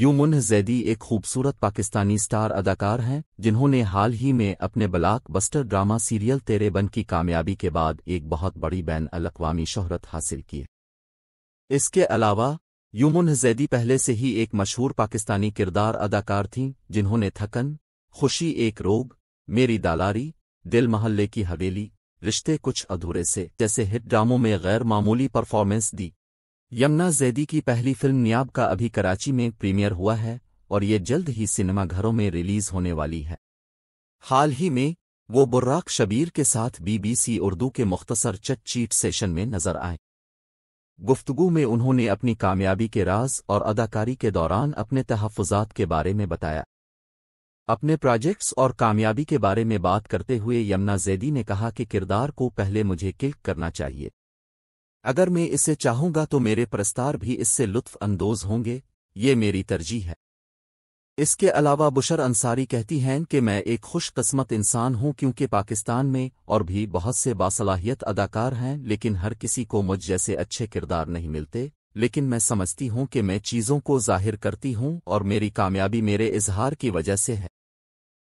यूमुन जैदी एक खूबसूरत पाकिस्तानी स्टार अदाकार हैं जिन्होंने हाल ही में अपने ब्लाक बस्टर ड्रामा सीरियल तेरे बन की कामयाबी के बाद एक बहुत बड़ी बैन अलकवामी शोहरत हासिल की इसके अलावा यूमुन जैदी पहले से ही एक मशहूर पाकिस्तानी किरदार अदाकार थीं जिन्होंने थकन खुशी एक रोग मेरी दालारी दिल महल्ले की हवेली रिश्ते कुछ अधूरे से जैसे हिट ड्रामों में गैर मामूली परफॉर्मेंस दी यमुना जैदी की पहली फिल्म नियाब का अभी कराची में प्रीमियर हुआ है और ये जल्द ही सिनेमाघरों में रिलीज होने वाली है हाल ही में वो बुर्राक शबीर के साथ बीबीसी उर्दू के मुख्तसर चट चीट सेशन में नजर आए गुफ्तगु में उन्होंने अपनी कामयाबी के राज और अदाकारी के दौरान अपने तहफात के बारे में बताया अपने प्रोजेक्ट्स और कामयाबी के बारे में बात करते हुए यमुना जैदी ने कहा कि किरदार को पहले मुझे क्लिक करना चाहिए अगर मैं इसे चाहूंगा तो मेरे प्रस्तार भी इससे लुत्फ अंदोज होंगे ये मेरी तरजीह है इसके अलावा बुशर अंसारी कहती हैं कि मैं एक खुशकस्मत इंसान हूं क्योंकि पाकिस्तान में और भी बहुत से बासलाहियत अदाकार हैं लेकिन हर किसी को मुझ जैसे अच्छे किरदार नहीं मिलते लेकिन मैं समझती हूं कि मैं चीज़ों को जाहिर करती हूं और मेरी कामयाबी मेरे इजहार की वजह से है